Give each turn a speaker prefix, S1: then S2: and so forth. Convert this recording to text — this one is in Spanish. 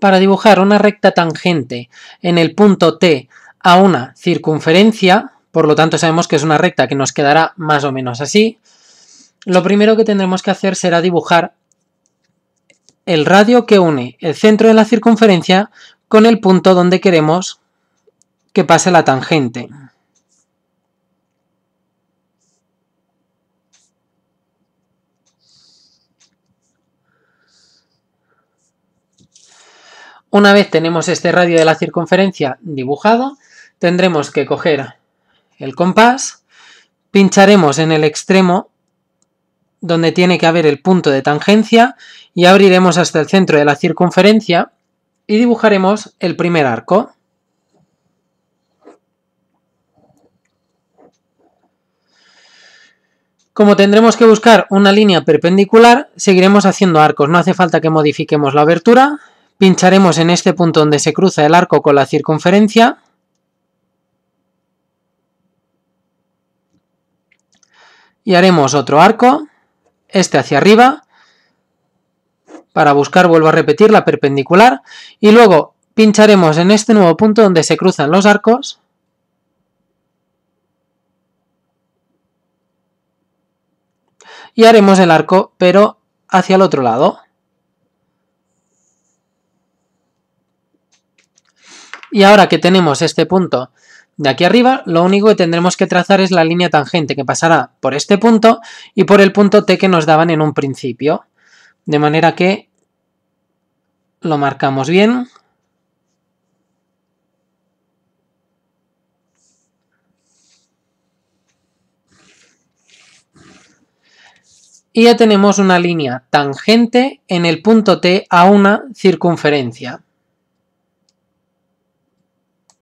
S1: para dibujar una recta tangente en el punto T a una circunferencia, por lo tanto sabemos que es una recta que nos quedará más o menos así, lo primero que tendremos que hacer será dibujar el radio que une el centro de la circunferencia con el punto donde queremos que pase la tangente. Una vez tenemos este radio de la circunferencia dibujado, tendremos que coger el compás, pincharemos en el extremo donde tiene que haber el punto de tangencia y abriremos hasta el centro de la circunferencia y dibujaremos el primer arco. Como tendremos que buscar una línea perpendicular, seguiremos haciendo arcos. No hace falta que modifiquemos la abertura, Pincharemos en este punto donde se cruza el arco con la circunferencia. Y haremos otro arco, este hacia arriba. Para buscar vuelvo a repetir la perpendicular. Y luego pincharemos en este nuevo punto donde se cruzan los arcos. Y haremos el arco, pero hacia el otro lado. Y ahora que tenemos este punto de aquí arriba, lo único que tendremos que trazar es la línea tangente que pasará por este punto y por el punto T que nos daban en un principio. De manera que lo marcamos bien. Y ya tenemos una línea tangente en el punto T a una circunferencia.